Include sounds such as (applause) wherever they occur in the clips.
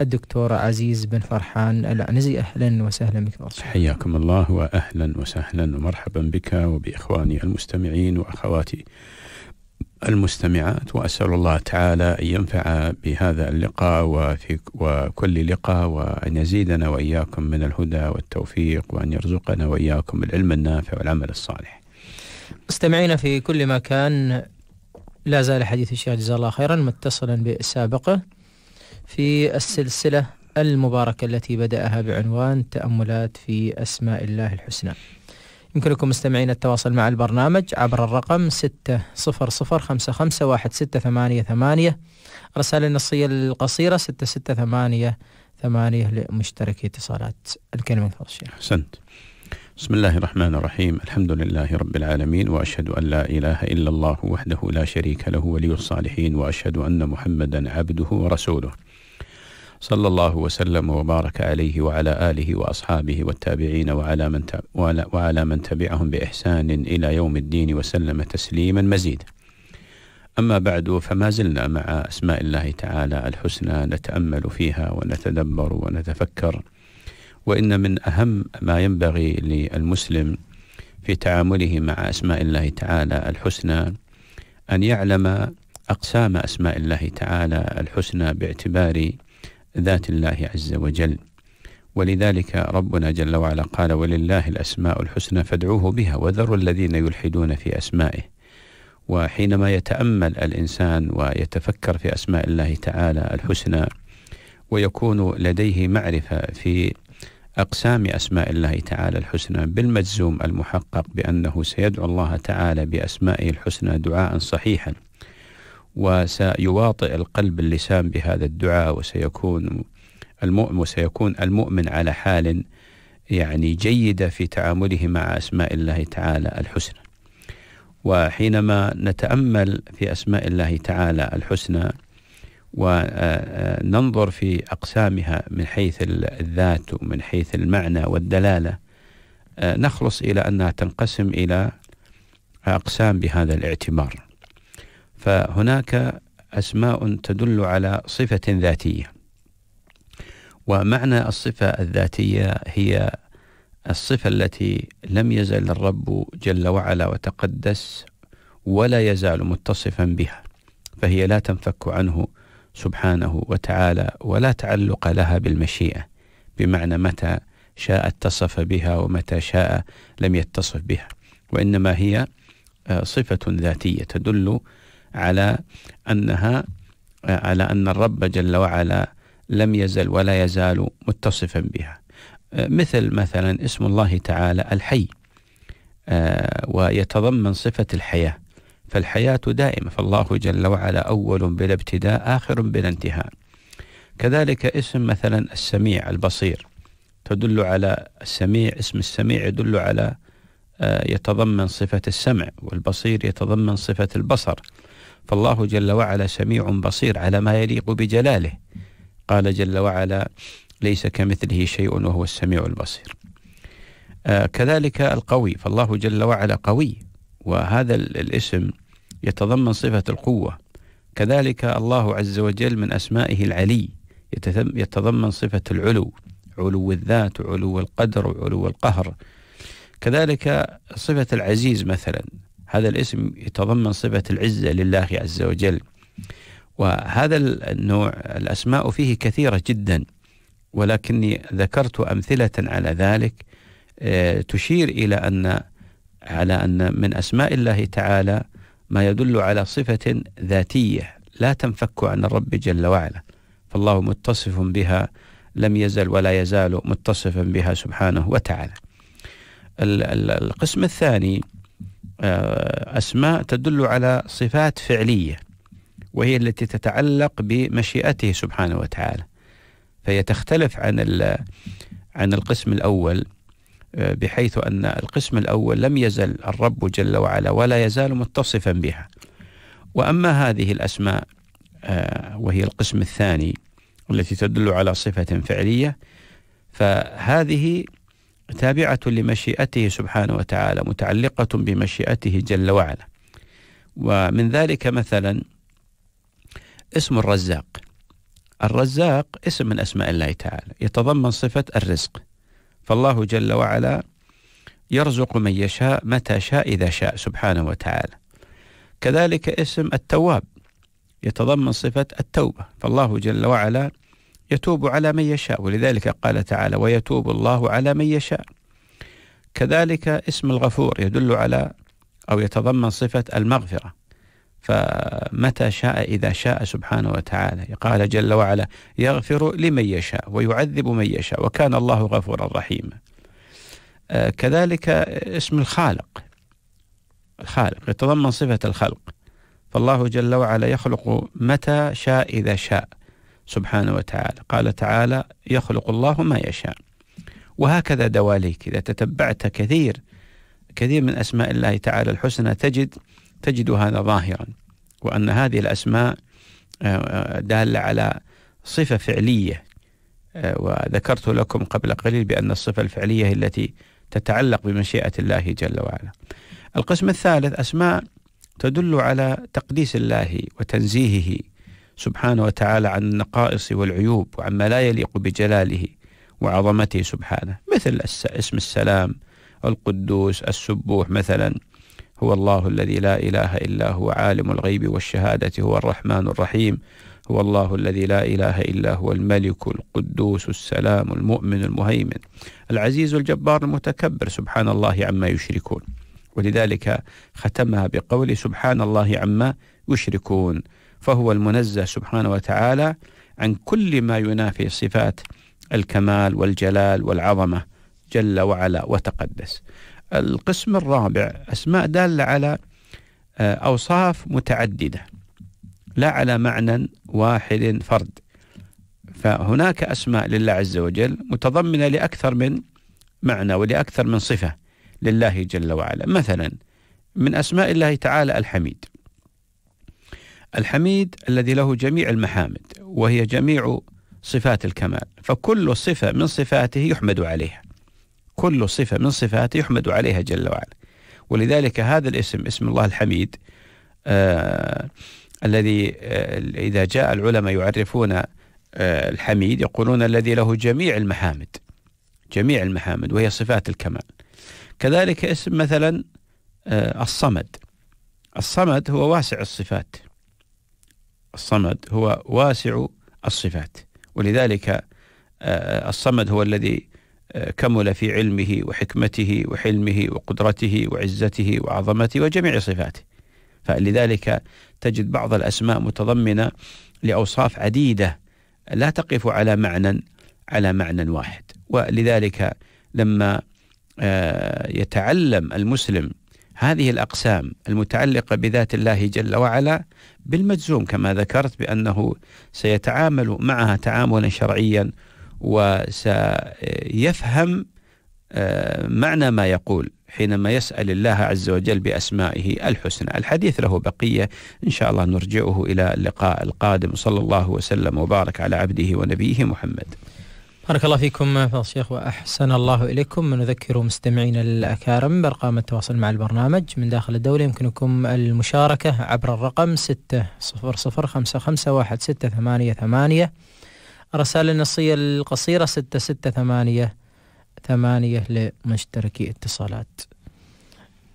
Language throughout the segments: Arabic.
الدكتور عزيز بن فرحان العنزي أهلا وسهلا بك حياكم الله وأهلا وسهلا ومرحبا بك وبإخواني المستمعين وأخواتي المستمعات وأسأل الله تعالى أن ينفع بهذا اللقاء وفي وكل لقاء وأن يزيدنا وإياكم من الهدى والتوفيق وأن يرزقنا وإياكم العلم النافع والعمل الصالح مستمعينا في كل مكان لا زال حديث الشيخ جزاه الله خيرا متصلا بسابقه في السلسلة المباركة التي بدأها بعنوان تأملات في أسماء الله الحسنى يمكنكم مستمعين التواصل مع البرنامج عبر الرقم 600551688 رسالة النصية القصيرة 6688 ثمانية لمشتركي اتصالات الكلمة فضل الشيخ أحسنت بسم الله الرحمن الرحيم الحمد لله رب العالمين وأشهد أن لا إله إلا الله وحده لا شريك له ولي الصالحين وأشهد أن محمدا عبده ورسوله صلى الله وسلم وبارك عليه وعلى آله وأصحابه والتابعين وعلى من, تب... وعلى من تبعهم بإحسان إلى يوم الدين وسلم تسليما مزيدا أما بعد فما زلنا مع أسماء الله تعالى الحسنى نتأمل فيها ونتدبر ونتفكر وإن من أهم ما ينبغي للمسلم في تعامله مع أسماء الله تعالى الحسنى أن يعلم أقسام أسماء الله تعالى الحسنى باعتبار ذات الله عز وجل ولذلك ربنا جل وعلا قال ولله الأسماء الحسنى فادعوه بها وذروا الذين يلحدون في أسمائه وحينما يتأمل الإنسان ويتفكر في أسماء الله تعالى الحسنى ويكون لديه معرفة في أقسام أسماء الله تعالى الحسنى بالمجزوم المحقق بأنه سيدعو الله تعالى بأسمائه الحسنى دعاء صحيحا وسيواطئ القلب اللسان بهذا الدعاء وسيكون المؤمن وسيكون المؤمن على حال يعني جيدة في تعامله مع أسماء الله تعالى الحسنى وحينما نتأمل في أسماء الله تعالى الحسنى وننظر في أقسامها من حيث الذات ومن حيث المعنى والدلالة نخلص إلى أنها تنقسم إلى أقسام بهذا الاعتبار فهناك أسماء تدل على صفة ذاتية ومعنى الصفة الذاتية هي الصفة التي لم يزل الرب جل وعلا وتقدس ولا يزال متصفا بها فهي لا تنفك عنه سبحانه وتعالى ولا تعلق لها بالمشيئة بمعنى متى شاء اتصف بها ومتى شاء لم يتصف بها وإنما هي آه، صفة ذاتية تدل على أنها على أن الرب جل وعلا لم يزل ولا يزال متصفا بها مثل مثلا اسم الله تعالى الحي آه، ويتضمن صفة الحياة فالحياة دائمة فالله جل وعلا أول بلا ابتداء آخر بلا انتهاء كذلك اسم مثلا السميع البصير تدل على السميع اسم السميع يدل على آه، يتضمن صفة السمع والبصير يتضمن صفة البصر فالله جل وعلا سميع بصير على ما يليق بجلاله قال جل وعلا ليس كمثله شيء وهو السميع البصير آه، كذلك القوي فالله جل وعلا قوي وهذا الاسم يتضمن صفة القوة كذلك الله عز وجل من أسمائه العلي يتضمن صفة العلو علو الذات علو القدر علو القهر كذلك صفة العزيز مثلا هذا الاسم يتضمن صفة العزة لله عز وجل وهذا النوع الأسماء فيه كثيرة جدا ولكني ذكرت أمثلة على ذلك آه، تشير إلى أن على أن من أسماء الله تعالى ما يدل على صفة ذاتية لا تنفك عن الرب جل وعلا فالله متصف بها لم يزل ولا يزال متصفا بها سبحانه وتعالى القسم الثاني آه، أسماء تدل على صفات فعلية وهي التي تتعلق بمشيئته سبحانه وتعالى فهي تختلف عن عن القسم الأول آه، بحيث أن القسم الأول لم يزل الرب جل وعلا ولا يزال متصفا بها وأما هذه الأسماء آه، وهي القسم الثاني التي تدل على صفة فعلية فهذه تابعة لمشيئته سبحانه وتعالى متعلقة بمشيئته جل وعلا ومن ذلك مثلا اسم الرزاق الرزاق اسم من أسماء الله تعالى يتضمن صفة الرزق فالله جل وعلا يرزق من يشاء متى شاء إذا شاء سبحانه وتعالى كذلك اسم التواب يتضمن صفة التوبة فالله جل وعلا يتوب على من يشاء ولذلك قال تعالى ويتوب الله على من يشاء كذلك اسم الغفور يدل على أو يتضمن صفة المغفرة فمتى شاء إذا شاء سبحانه وتعالى قال جل وعلا يغفر لمن يشاء ويعذب من يشاء وكان الله غفورا رحيما آه، كذلك اسم الخالق الخالق يتضمن صفة الخلق فالله جل وعلا يخلق متى شاء إذا شاء سبحانه وتعالى قال تعالى يخلق الله ما يشاء وهكذا دواليك إذا تتبعت كثير كثير من أسماء الله تعالى الحسنى تجد تجد هذا ظاهرا وأن هذه الأسماء آه، آه، دالة على صفة فعلية آه، وذكرت لكم قبل قليل بأن الصفة الفعلية التي تتعلق بمشيئة الله جل وعلا القسم الثالث أسماء تدل على تقديس الله وتنزيهه سبحانه وتعالى عن النقائص والعيوب وعما لا يليق بجلاله وعظمته سبحانه مثل اسم السلام القدوس السبوح مثلا هو الله الذي لا اله الا هو عالم الغيب والشهاده هو الرحمن الرحيم هو الله الذي لا اله الا هو الملك القدوس السلام المؤمن المهيمن العزيز الجبار المتكبر سبحان الله عما يشركون ولذلك ختمها بقول سبحان الله عما يشركون فهو المنزه سبحانه وتعالى عن كل ما ينافي صفات الكمال والجلال والعظمه جل وعلا وتقدس. القسم الرابع اسماء داله على آه، اوصاف متعدده لا على معنى واحد فرد. فهناك اسماء لله عز وجل متضمنه لاكثر من معنى ولاكثر من صفه لله جل وعلا، مثلا من اسماء الله تعالى الحميد. الحميد الذي له جميع المحامد وهي جميع صفات الكمال فكل صفة من صفاته يحمد عليها كل صفة من صفاته يحمد عليها جل وعلا ولذلك هذا الاسم اسم الله الحميد آه الذي آه إذا جاء العلماء يعرفون آه الحميد يقولون الذي له جميع المحامد جميع المحامد وهي صفات الكمال كذلك اسم مثلا آه الصمد الصمد هو واسع الصفات الصمد هو واسع الصفات ولذلك آه، آه، الصمد هو الذي آه، كمل في علمه وحكمته وحلمه وقدرته وعزته وعظمته وجميع صفاته فلذلك تجد بعض الأسماء متضمنة لأوصاف عديدة لا تقف على معنى على معنى واحد ولذلك لما يتعلم المسلم هذه الأقسام المتعلقة بذات الله جل وعلا بالمجزوم كما ذكرت بأنه سيتعامل معها تعاملا شرعيا وسيفهم آه، معنى ما يقول حينما يسأل الله عز وجل بأسمائه الحسنى الحديث له بقية إن شاء الله نرجعه إلى اللقاء القادم صلى الله وسلم وبارك على عبده ونبيه محمد بارك الله فيكم فضل الشيخ وأحسن الله إليكم نذكر مستمعينا الأكارم بأرقام التواصل مع البرنامج من داخل الدولة يمكنكم المشاركة عبر الرقم 600551688 الرسائل النصية القصيرة 6688 لمشتركي اتصالات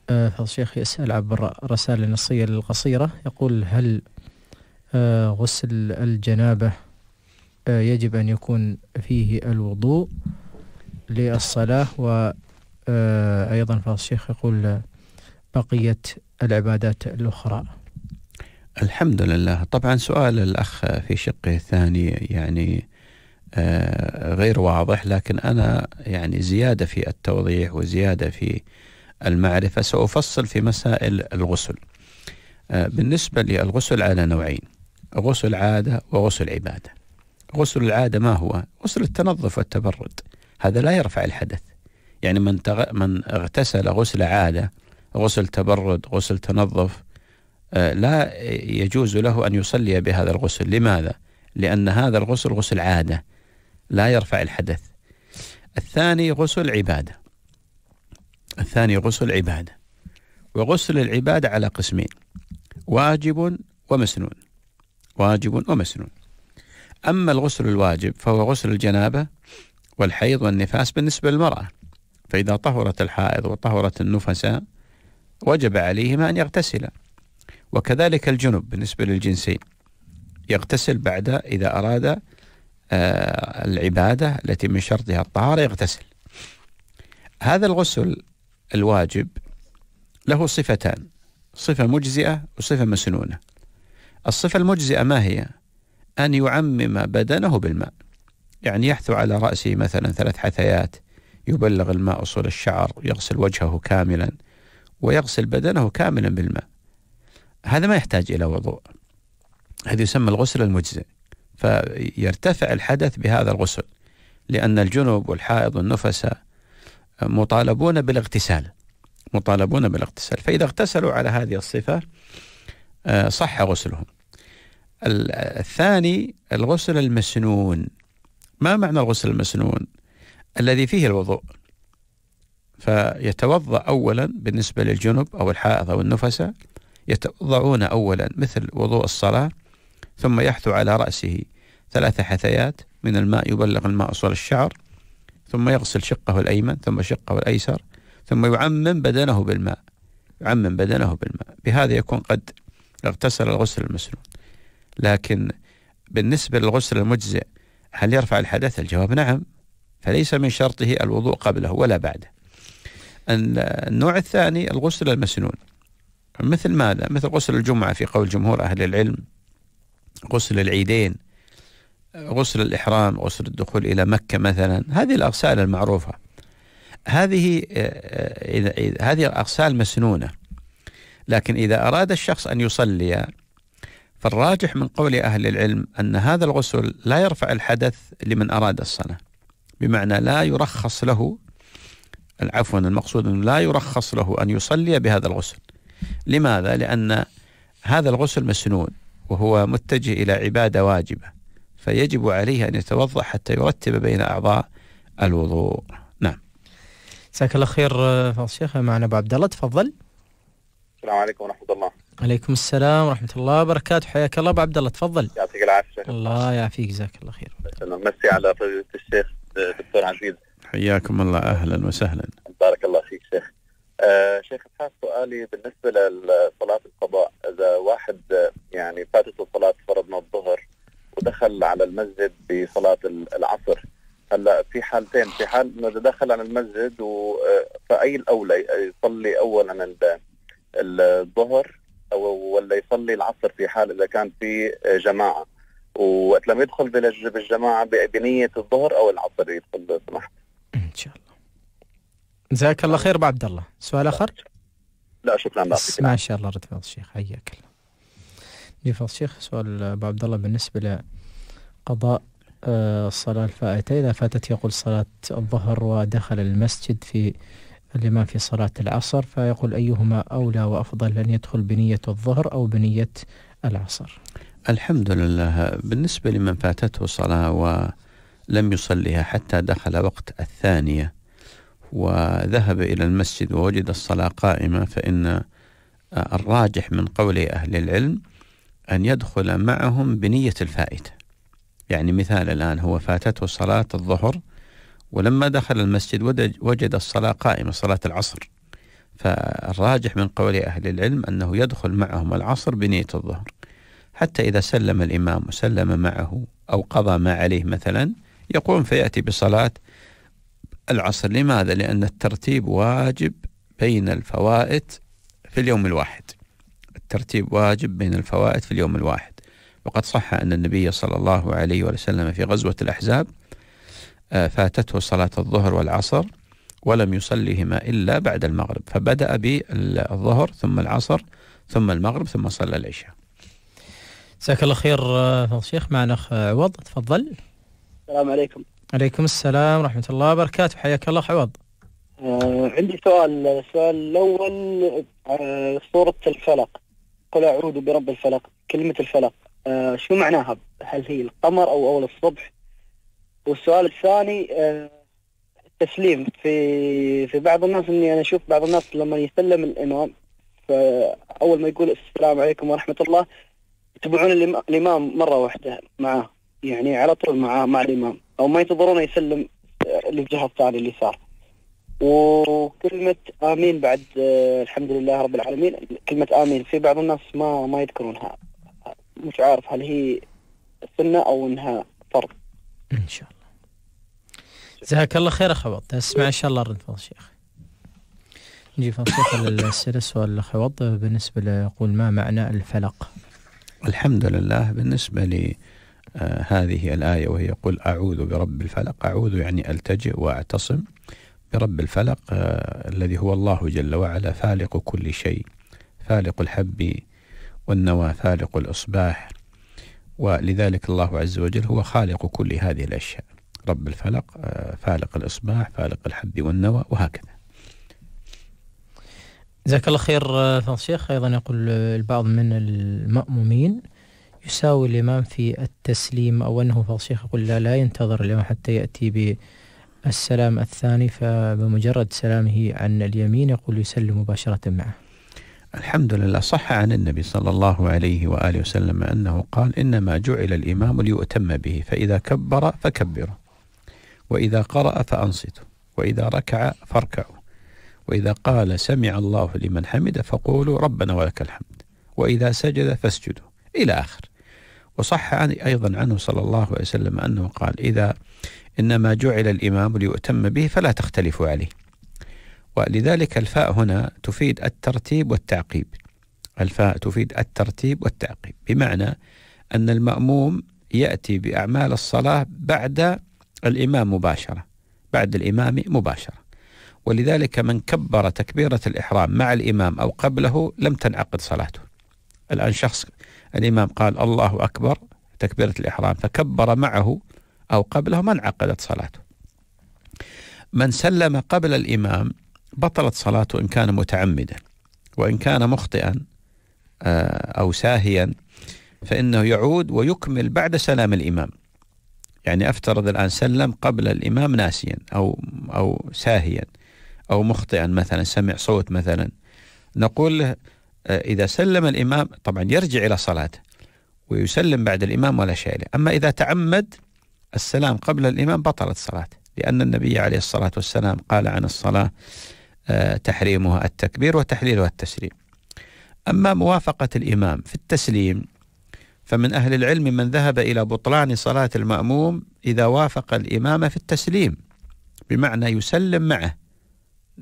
أه، فضل الشيخ يسأل عبر الرسائل النصية القصيرة يقول هل أه، غسل الجنابه يجب أن يكون فيه الوضوء للصلاة وأيضا آه، فالشيخ يقول آه، بقية العبادات الأخرى الحمد لله طبعا سؤال الأخ في شقه الثاني يعني آه، غير واضح لكن أنا يعني زيادة في التوضيح وزيادة في المعرفة سأفصل في مسائل الغسل بالنسبة للغسل على نوعين غسل عادة وغسل عبادة غسل العادة ما هو؟ غسل التنظف والتبرد هذا لا يرفع الحدث يعني من تغ... من اغتسل غسل عادة غسل تبرد غسل تنظف آه، لا يجوز له أن يصلي بهذا الغسل لماذا؟ لأن هذا الغسل غسل عادة لا يرفع الحدث الثاني غسل عبادة الثاني غسل عبادة وغسل العبادة على قسمين واجب ومسنون واجب ومسنون أما الغسل الواجب فهو غسل الجنابة والحيض والنفاس بالنسبة للمرأة فإذا طهرت الحائض وطهرت النفساء وجب عليهما أن يغتسلا وكذلك الجنب بالنسبة للجنسين يغتسل بعد إذا أراد آه، العبادة التي من شرطها الطهارة يغتسل هذا الغسل الواجب له صفتان صفة مجزئة وصفة مسنونة الصفة المجزئة ما هي؟ أن يعمم بدنه بالماء يعني يحثو على رأسه مثلا ثلاث حثيات يبلغ الماء أصول الشعر يغسل وجهه كاملا ويغسل بدنه كاملا بالماء هذا ما يحتاج إلى وضوء هذا يسمى الغسل المجزئ فيرتفع الحدث بهذا الغسل لأن الجنوب والحائض والنفساء مطالبون بالاغتسال مطالبون بالاغتسال فإذا اغتسلوا على هذه الصفة آه، صح غسلهم الثاني الغسل المسنون ما معنى الغسل المسنون الذي فيه الوضوء فيتوضأ أولا بالنسبة للجنب أو الحائض أو النفساء يتوضعون أولا مثل وضوء الصلاة ثم يحثو على رأسه ثلاث حثيات من الماء يبلغ الماء صول الشعر ثم يغسل شقه الأيمن ثم شقه الأيسر ثم يعمم بدنه بالماء يعمم بدنه بالماء بهذا يكون قد اغتسل الغسل المسنون لكن بالنسبة للغسل المجزئ هل يرفع الحدث؟ الجواب نعم فليس من شرطه الوضوء قبله ولا بعده النوع الثاني الغسل المسنون مثل ماذا؟ مثل غسل الجمعة في قول جمهور أهل العلم غسل العيدين غسل الإحرام غسل الدخول إلى مكة مثلا هذه الأغسال المعروفة هذه آه، آه، هذه الأغسال مسنونة لكن إذا أراد الشخص أن يصلي فالراجح من قول أهل العلم أن هذا الغسل لا يرفع الحدث لمن أراد الصلاة بمعنى لا يرخص له عفوا المقصود أنه لا يرخص له أن يصلي بهذا الغسل لماذا؟ لأن هذا الغسل مسنون وهو متجه إلى عبادة واجبة فيجب عليه أن يتوضأ حتى يرتب بين أعضاء الوضوء نعم جزاك الله خير فضل الشيخ معنا أبو عبد الله تفضل السلام عليكم ورحمة الله عليكم السلام ورحمة الله وبركاته حياك الله أبو عبد الله تفضل يعطيك العافية الله يعافيك جزاك الله خير مسي على فضيلة الشيخ دكتور عزيز حياكم الله أهلا وسهلا بارك الله فيك شيخ آه شيخ خاص سؤالي بالنسبة لصلاة القضاء إذا واحد يعني فاتته صلاة فرضنا الظهر ودخل على المسجد بصلاة العصر هلا في حالتين في حال انه اذا دخل على المسجد آه، فاي الاولى يصلي اولا الظهر ولا يصلي العصر في حال اذا كان في جماعه وقت لما يدخل بالجماعه بنيه الظهر او العصر يدخل لو سمحت ان شاء الله جزاك الله خير ابو عبد الله سؤال اخر لا شكرا بس ما شاء الله رد فضل الشيخ حياك الله فضل الشيخ سؤال ابو عبد الله بالنسبه لقضاء آه، الصلاه الفائته اذا فاتت يقول صلاه الظهر ودخل المسجد في الإمام في صلاة العصر فيقول أيهما أولى وأفضل أن يدخل بنية الظهر أو بنية العصر الحمد لله بالنسبة لمن فاتته صلاة ولم يصليها حتى دخل وقت الثانية وذهب إلى المسجد ووجد الصلاة قائمة فإن الراجح من قول أهل العلم أن يدخل معهم بنية الفائتة يعني مثال الآن هو فاتته صلاة الظهر ولما دخل المسجد وجد الصلاة قائمة صلاة العصر فالراجح من قول أهل العلم أنه يدخل معهم العصر بنية الظهر حتى إذا سلم الإمام وسلم معه أو قضى ما عليه مثلا يقوم فيأتي بصلاة العصر لماذا؟ لأن الترتيب واجب بين الفوائت في اليوم الواحد الترتيب واجب بين الفوائت في اليوم الواحد وقد صح أن النبي صلى الله عليه وسلم في غزوة الأحزاب آه، فاتته صلاة الظهر والعصر ولم يصليهما إلا بعد المغرب فبدأ بالظهر ثم العصر ثم المغرب ثم صلى العشاء جزاك الله خير الشيخ آه، معنا أخ عوض تفضل السلام عليكم عليكم السلام ورحمة الله وبركاته حياك الله أخ عوض آه عندي سؤال السؤال الأول آه سورة الفلق قل أعوذ برب الفلق كلمة الفلق آه شو معناها هل هي القمر أو أول الصبح والسؤال الثاني آه، التسليم في في بعض الناس اني انا اشوف بعض الناس لما يسلم الامام فاول ما يقول السلام عليكم ورحمه الله يتبعون الامام مره واحده معاه يعني على طول معه مع الامام او ما ينتظرون يسلم آه، للجهه الثانيه اللي صار وكلمة آمين بعد آه، الحمد لله رب العالمين كلمة آمين في بعض الناس ما ما يذكرونها مش عارف هل هي سنة أو أنها فرض إن شاء الله جزاك الله خير عوض اسمع ان شاء الله فضل شيخ نجي في للسير سؤال عوض بالنسبه ليقول ما معنى الفلق؟ الحمد لله بالنسبه لي آه، هذه الآية وهي يقول أعوذ برب الفلق أعوذ يعني ألتجئ وأعتصم برب الفلق آه، الذي هو الله جل وعلا فالق كل شيء فالق الحب والنوى فالق الإصباح ولذلك الله عز وجل هو خالق كل هذه الأشياء رب الفلق آه، فالق الإصباح فالق الحب والنوى وهكذا جزاك الله خير الشيخ آه، أيضا يقول آه، البعض من المأمومين يساوي الإمام في التسليم أو أنه الشيخ يقول لا, لا ينتظر الإمام حتى يأتي بالسلام الثاني فبمجرد سلامه عن اليمين يقول يسلم مباشرة معه الحمد لله صح عن النبي صلى الله عليه وآله وسلم أنه قال إنما جعل الإمام ليؤتم به فإذا كبر فكبره وإذا قرأ فأنصتوا وإذا ركع فاركعوا وإذا قال سمع الله لمن حمده فقولوا ربنا ولك الحمد وإذا سجد فاسجدوا إلى آخر وصح عن أيضا عنه صلى الله عليه وسلم أنه قال إذا إنما جعل الإمام ليؤتم به فلا تختلفوا عليه ولذلك الفاء هنا تفيد الترتيب والتعقيب الفاء تفيد الترتيب والتعقيب بمعنى أن المأموم يأتي بأعمال الصلاة بعد الإمام مباشرة بعد الإمام مباشرة ولذلك من كبر تكبيرة الإحرام مع الإمام أو قبله لم تنعقد صلاته الآن شخص الإمام قال الله أكبر تكبيرة الإحرام فكبر معه أو قبله ما انعقدت صلاته من سلم قبل الإمام بطلت صلاته إن كان متعمدا وإن كان مخطئا آه، أو ساهيا فإنه يعود ويكمل بعد سلام الإمام يعني افترض الان سلم قبل الامام ناسيا او او ساهيا او مخطئا مثلا سمع صوت مثلا نقول له آه، اذا سلم الامام طبعا يرجع الى صلاته ويسلم بعد الامام ولا شيء له، اما اذا تعمد السلام قبل الامام بطلت صلاته، لان النبي عليه الصلاه والسلام قال عن الصلاه آه، تحريمها التكبير وتحليلها التسليم. اما موافقه الامام في التسليم فمن أهل العلم من ذهب إلى بطلان صلاة المأموم إذا وافق الإمام في التسليم بمعنى يسلم معه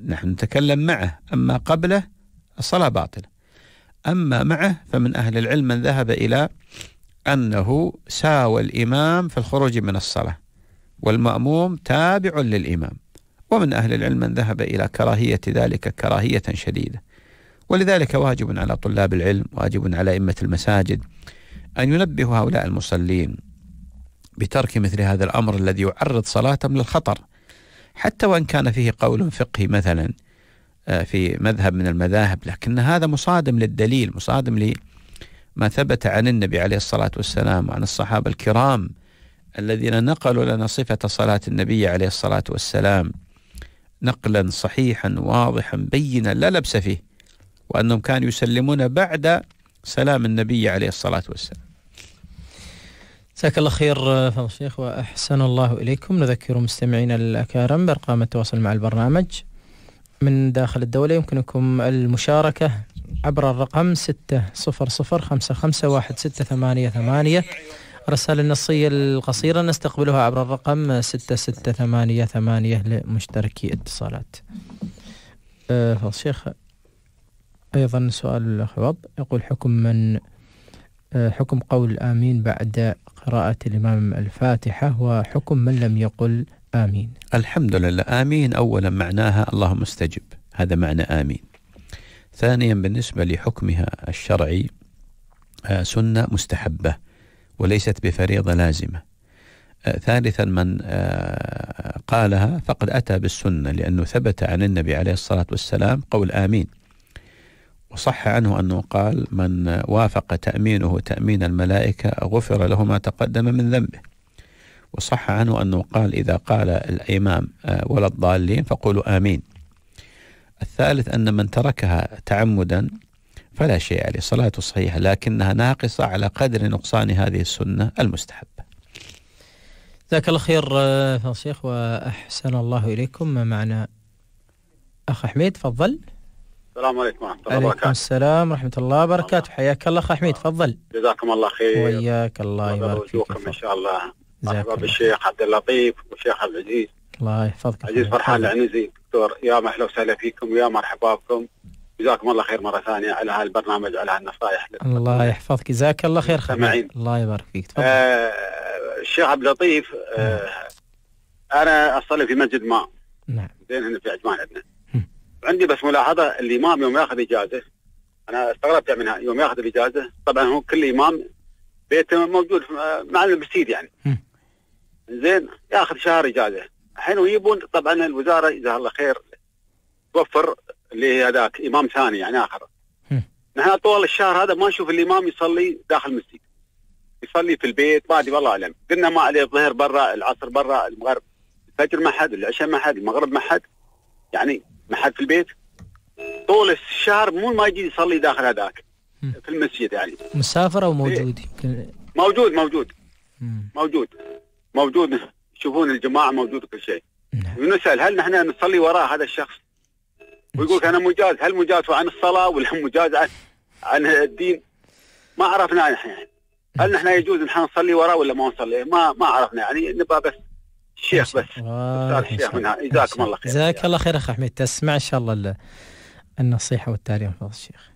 نحن نتكلم معه أما قبله الصلاة باطلة أما معه فمن أهل العلم من ذهب إلى أنه ساوى الإمام في الخروج من الصلاة والمأموم تابع للإمام ومن أهل العلم من ذهب إلى كراهية ذلك كراهية شديدة ولذلك واجب على طلاب العلم واجب على أئمة المساجد أن ينبه هؤلاء المصلين بترك مثل هذا الأمر الذي يعرض صلاتهم للخطر حتى وإن كان فيه قول فقهي مثلا آه، في مذهب من المذاهب لكن هذا مصادم للدليل مصادم لما ثبت عن النبي عليه الصلاة والسلام وعن الصحابة الكرام الذين نقلوا لنا صفة صلاة النبي عليه الصلاة والسلام نقلا صحيحا واضحا بينا لا لبس فيه وأنهم كانوا يسلمون بعد سلام النبي عليه الصلاة والسلام جزاك الله خير آه، فضل الشيخ واحسن الله اليكم نذكر مستمعينا الاكارم بارقام التواصل مع البرنامج من داخل الدولة يمكنكم المشاركة عبر الرقم ستة صفر صفر خمسة خمسة واحد ستة ثمانية ثمانية النصية القصيرة نستقبلها عبر الرقم ستة ستة ثمانية ثمانية لمشتركي اتصالات آه، فضل الشيخ أيضا سؤال الأخ يقول حكم من آه، حكم قول آمين بعد قراءة الإمام الفاتحة وحكم من لم يقل آمين الحمد لله آمين أولا معناها اللهم استجب هذا معنى آمين ثانيا بالنسبة لحكمها الشرعي آه، سنة مستحبة وليست بفريضة لازمة آه، ثالثا من آه، قالها فقد أتى بالسنة لأنه ثبت عن النبي عليه الصلاة والسلام قول آمين وصح عنه أنه قال من وافق تأمينه تأمين الملائكة غفر له ما تقدم من ذنبه وصح عنه أنه قال إذا قال الإمام آه، ولا الضالين فقولوا آمين الثالث أن من تركها تعمدا فلا شيء عليه صلاته صحيحة لكنها ناقصة على قدر نقصان هذه السنة المستحبة جزاك الله خير آه، فضل وأحسن الله إليكم معنا أخ حميد تفضل السلام عليكم ورحمة الله وبركاته. عليكم السلام ورحمة الله وبركاته، حياك الله أخ حميد تفضل. جزاكم الله خير. وياك الله يبارك فيك. إن شاء الله. مرحبا بالشيخ عبد اللطيف والشيخ عبد العزيز. الله يحفظك. عزيز فرحان العنزي دكتور يا أهلا وسهلا فيكم ويا مرحبا بكم. جزاكم الله خير مرة ثانية على هالبرنامج على هالنصائح. الله يحفظك جزاك الله خير خميد. الله يبارك فيك تفضل. آه، الشيخ عبد اللطيف آه، نعم. أنا أصلي في مسجد ما. نعم. زين هنا في عجمان عندنا. عندي بس ملاحظه الامام يوم ياخذ اجازه انا استغربت منها يوم ياخذ الاجازه طبعا هو كل امام بيته موجود مع المسجد يعني زين ياخذ شهر اجازه الحين ويبون طبعا الوزاره جزاها الله خير توفر اللي هذاك امام ثاني يعني اخر نحن طوال الشهر هذا ما نشوف الامام يصلي داخل المسجد يصلي في البيت ما ادري والله اعلم قلنا ما عليه الظهر برا العصر برا المغرب الفجر ما حد العشاء ما حد المغرب ما حد يعني محل في البيت طول الشهر مو ما يجي يصلي داخل هذاك في المسجد يعني مسافر او موجود إيه. يمكن موجود موجود موجود موجود يشوفون الجماعه موجود كل شيء نعم. ونسال هل نحن نصلي وراء هذا الشخص ويقول انا مجاز هل مجاز عن الصلاه ولا (laughs) مجاز عن عن الدين ما عرفنا نحن يعني هل نحن يجوز نحن نصلي وراء ولا ما نصلي ما ما عرفنا يعني نبقى بس الشيخ بس الشيخ منها جزاكم الله خير جزاك الله خير اخ حميد تسمع ان شاء الله النصيحه والتعليم من فضل الشيخ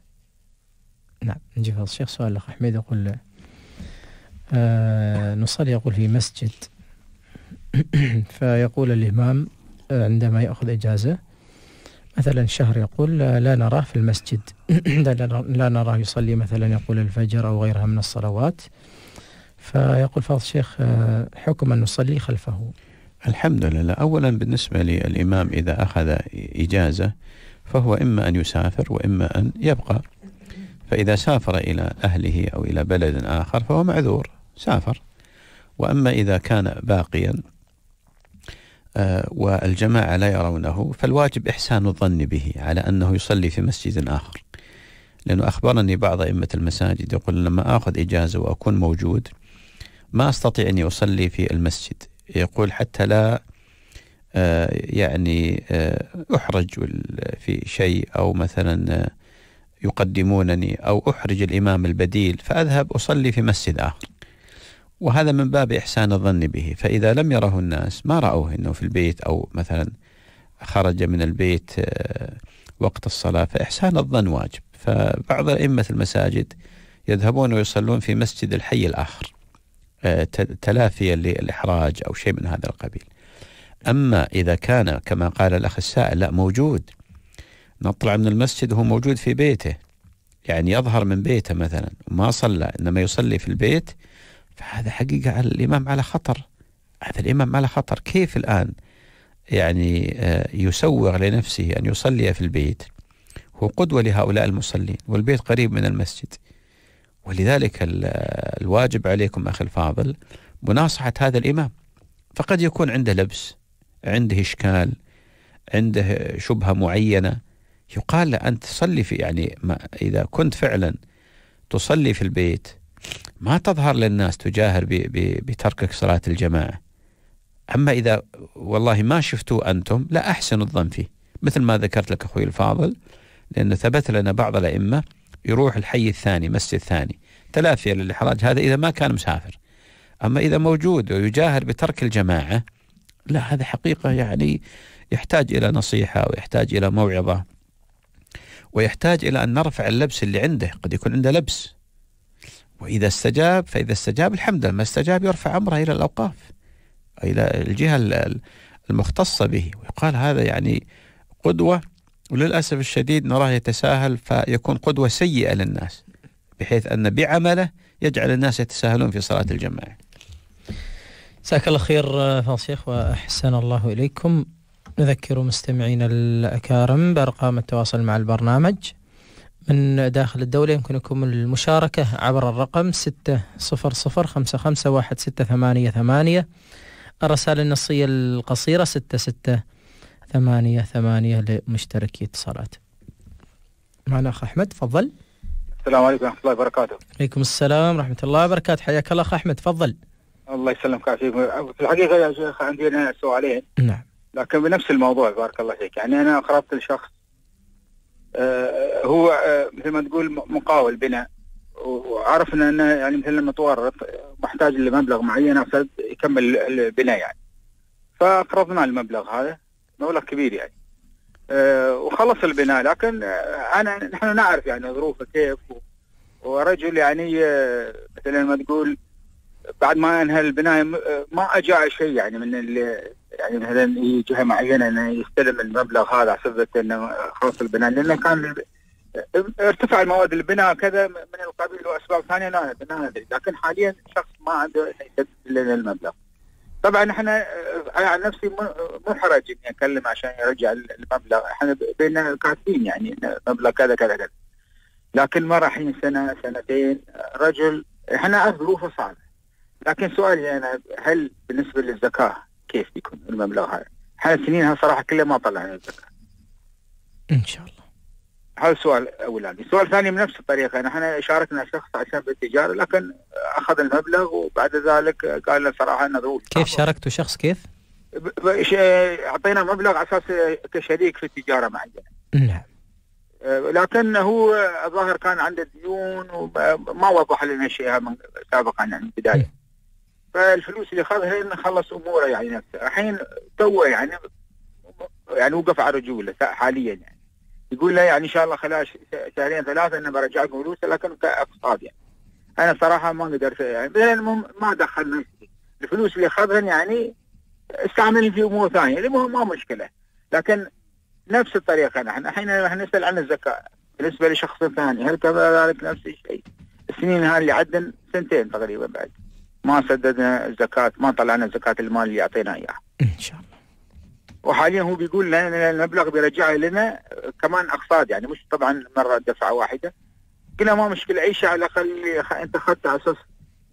نعم نجي فضل الشيخ سؤال الاخ حميد يقول آه نصلي يقول في مسجد (coughs) فيقول الامام آه، عندما ياخذ اجازه مثلا شهر يقول آه، لا نراه في المسجد (coughs) لا نراه يصلي مثلا يقول الفجر او غيرها من الصلوات فيقول فضل الشيخ آه، حكم أن نصلي خلفه الحمد لله أولا بالنسبة للإمام إذا أخذ إجازة فهو إما أن يسافر وإما أن يبقى فإذا سافر إلى أهله أو إلى بلد آخر فهو معذور سافر وأما إذا كان باقيا آه، والجماعة لا يرونه فالواجب إحسان الظن به على أنه يصلي في مسجد آخر لأنه أخبرني بعض أئمة المساجد يقول لما أخذ إجازة وأكون موجود ما أستطيع أني أصلي في المسجد يقول حتى لا آه، يعني آه، أحرج في شيء أو مثلا آه، يقدمونني أو أحرج الإمام البديل فأذهب أصلي في مسجد آخر وهذا من باب إحسان الظن به فإذا لم يره الناس ما رأوه أنه في البيت أو مثلا خرج من البيت وقت الصلاة فإحسان الظن واجب فبعض أئمة المساجد يذهبون ويصلون في مسجد الحي الآخر آه، تلافيا للإحراج أو شيء من هذا القبيل أما إذا كان كما قال الأخ السائل لا موجود نطلع من المسجد وهو موجود في بيته يعني يظهر من بيته مثلا وما صلى إنما يصلي في البيت فهذا حقيقة على الإمام على خطر هذا الإمام على خطر كيف الآن يعني آه، يسوغ لنفسه أن يصلي في البيت هو قدوة لهؤلاء المصلين والبيت قريب من المسجد ولذلك الواجب عليكم أخي الفاضل مناصحة هذا الإمام فقد يكون عنده لبس عنده إشكال عنده شبهة معينة يقال له أنت تصلي في يعني ما إذا كنت فعلا تصلي في البيت ما تظهر للناس تجاهر بتركك صلاة الجماعة أما إذا والله ما شفتوا أنتم لا أحسن الظن فيه مثل ما ذكرت لك أخوي الفاضل لأنه ثبت لنا بعض الأئمة يروح الحي الثاني مسجد ثاني تلافيا للإحراج هذا إذا ما كان مسافر أما إذا موجود ويجاهر بترك الجماعة لا هذا حقيقة يعني يحتاج إلى نصيحة ويحتاج إلى موعظة ويحتاج إلى أن نرفع اللبس اللي عنده قد يكون عنده لبس وإذا استجاب فإذا استجاب الحمد لله ما استجاب يرفع أمره إلى الأوقاف إلى الجهة المختصة به ويقال هذا يعني قدوة وللأسف الشديد نراه يتساهل فيكون قدوة سيئة للناس بحيث أن بعمله يجعل الناس يتساهلون في صلاة الجماعة جزاك الله خير فاصيخ شيخ وأحسن الله إليكم نذكر مستمعينا الأكارم بأرقام التواصل مع البرنامج من داخل الدولة يمكنكم المشاركة عبر الرقم ستة صفر صفر خمسة خمسة واحد ستة ثمانية ثمانية الرسالة النصية القصيرة ستة ستة ثمانية ثمانية لمشتركي اتصالات معنا أخ أحمد تفضل السلام عليكم ورحمة الله وبركاته عليكم السلام ورحمة الله وبركاته حياك الله أخ أحمد تفضل الله يسلمك ويعافيك في الحقيقة يا شيخ عندي أنا سؤالين نعم لكن بنفس الموضوع بارك الله فيك يعني أنا قربت لشخص آه هو آه مثل ما تقول مقاول بناء وعرفنا انه يعني مثل لما تورط محتاج لمبلغ معين عشان يكمل البناء يعني فاقرضنا المبلغ هذا مبلغ كبير يعني آه، وخلص البناء لكن آه، انا نحن نعرف يعني ظروفه كيف ورجل يعني آه، مثلا ما تقول بعد ما انهى البناء ما اجى شيء يعني من يعني مثلا جهه معينه انه يستلم المبلغ هذا على انه خلص البناء لانه كان ارتفع المواد البناء كذا من القبيل واسباب ثانيه لا ندري لكن حاليا شخص ما عنده يسدد لنا المبلغ. طبعا احنا آه، انا عن نفسي حرج اني اكلم عشان يرجع المبلغ احنا بيننا كاتبين يعني مبلغ كذا كذا كذا لكن ما راح سنه سنتين رجل احنا ظروفه صعبه لكن سؤالي انا هل بالنسبه للزكاه كيف بيكون المبلغ هذا؟ احنا سنينها صراحه كلها ما طلعنا الزكاه. ان شاء الله. هذا السؤال الاولاني، السؤال الثاني بنفس الطريقه نحن يعني شاركنا شخص عشان بالتجاره لكن اخذ المبلغ وبعد ذلك قال لنا صراحه انه ضروري كيف شاركتوا شخص كيف؟ اعطينا مبلغ على اساس كشريك في التجاره معينه. نعم. آه، لكن هو الظاهر كان عنده ديون وما وضح لنا شيء من سابقا يعني من البدايه. فالفلوس اللي اخذها خلص اموره يعني نفسه، الحين توه يعني يعني وقف على رجوله حاليا يعني. يقول له يعني ان شاء الله خلال شهرين ثلاثه انا برجع لكم فلوس لكن كاقتصاد يعني انا صراحه ما قدرت يعني المهم ما دخلنا الفلوس اللي اخذها يعني استعمل في امور ثانيه المهم ما مشكله لكن نفس الطريقه نحن الحين نسال عن الزكاه بالنسبه لشخص ثاني هل كذلك نفس الشيء؟ السنين هاي اللي عدن سنتين تقريبا بعد ما سددنا الزكاه ما طلعنا زكاه المال اللي يعطينا اياها. ان شاء الله. وحاليا هو بيقول لنا المبلغ بيرجعه لنا كمان اقساط يعني مش طبعا مره دفعه واحده قلنا ما مشكله اي شيء على الاقل انت اخذت على اساس